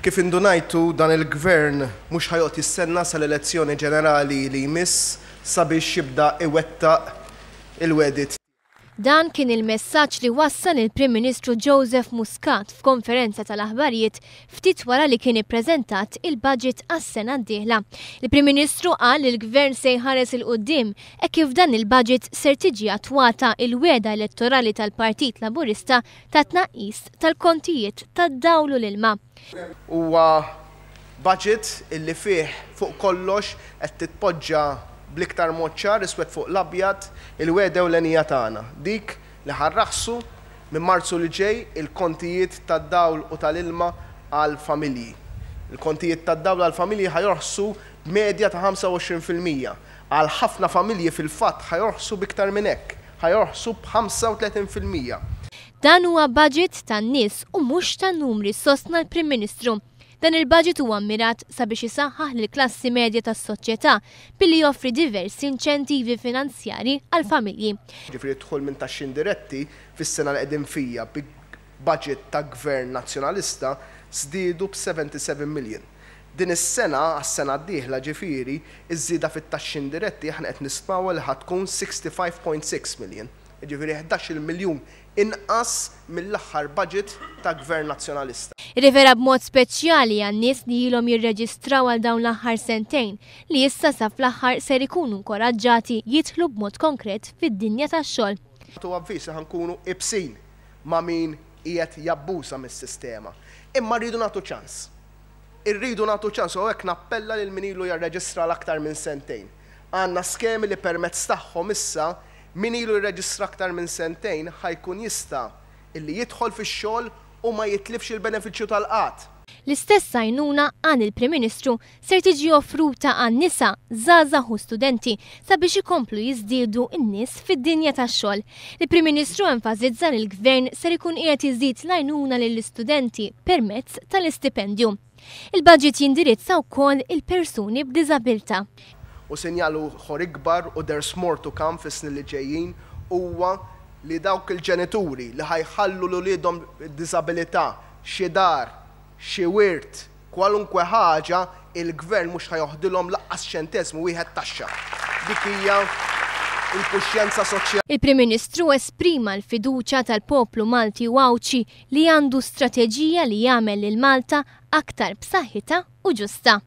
Kif indunajtu dan il-gvern mux ħajot jissenna sal-elezzjoni ġenerali li jmiss sabiex jibda iwetta il-wedit Dan kien il-messaġġ li wassal il-Prim Ministru Joseph Muscat f'konferenza tal-aħbarijiet ftit wara li kien ippreżentat il-budget għas-sena d-dieħla. Il-Prim Ministru qal li l-Gvern se jħares il-qudiem e kif dan il-budget ser tiġi attwata il-weda elettorali tal-Partit Laburista ta' tnaqqis tal-kontijiet tad-dawlu l-ilma. Huwa budget illi fih fuq kollox qed titpoġġa bliktar moċċar iswed fuq l-abjad il-wedew l-enija tagħna. Dik li ħarraħsu minn marzu li ġej il-kontijiet tad-dawl u tal-ilma għal-familji. Il-kontijiet tad-dawl għal-familji ħajorħsu medja ta' 25% għal ħafna familji fil-fatt ħajorħsu biktar minn hekk, ħajorħsu b'35%. Dan huwa budget tan-nies u mhux tan-numri sostna l-Prim Ministru Dan il-budget huwa mirat sabiex isaħħaħ lill klassi medja tas-soċjetà billi joffri diversi inċentivi finanzjari għal familji. Ġifri tħol minn taxxi indiretti fis-sena l-qedim fija bi budget ta' gvern nazzjonalista żdiedu b'77 miljon din is-sena għas-sena d-dieħla ġifiri iż-żieda fit-taxxi indiretti aħna qed nismaw li tkun 65.6 miljon ġifiri 11 miljon inqas mill-aħħar budget ta' gvern nazzjonalista. Rivera b'mod speċjali għan-nies li jilom jirreġistraw għal dawn l-aħħar sentejn li issa sa fl-aħħar ser ikunu nkoraġġati jidħlu b'mod konkret fid-dinja tax-xogħol. Tu għan kunu ibsin ma' min qiegħed jabbuża mis-sistema. Imma rridu nagħtu ċans. Irridu nagħtu ċans u hekk nappella lil min minilu jirreġistra l-aktar minn sentejn. Għandna skemi li permezz tagħhom issa min ilu jirreġistra aktar minn sentejn ħajkun jista illi jidħol fix-xogħol u ma jitlifx il-benefiċċju tal-qatt. L-istess għajnuna għan il-Prim Ministru ser tiġi offruta għan nisa, zazahu studenti sabiex ikomplu jizdidu n-nis fid-dinja tax-xogħol. Il-Prim Ministru enfasizza li l-Gvern ser ikun qiegħed iżid l-għajnuna lill-istudenti permezz tal-istipendju. Il-budget jindirizza wkoll il-persuni b'diżabilità u sinjalu ħor ikbar u there's more to come fis snin li ġejjin huwa li dawk il-ġenituri li ħajħallu l lidhom disabilità, xi dar, xi wirt, kwalunkwe ħaġa il-gvern mhux ħajoħdilhom laqqas xentesmu wieħed taxxa. Dik hija il-kuxjenza soċjali. Il-Prim Ministru esprima l-fiduċa tal-poplu Malti u Awċi li għandu strateġija li jagħmel lil Malta aktar b'saħħitha u ġusta.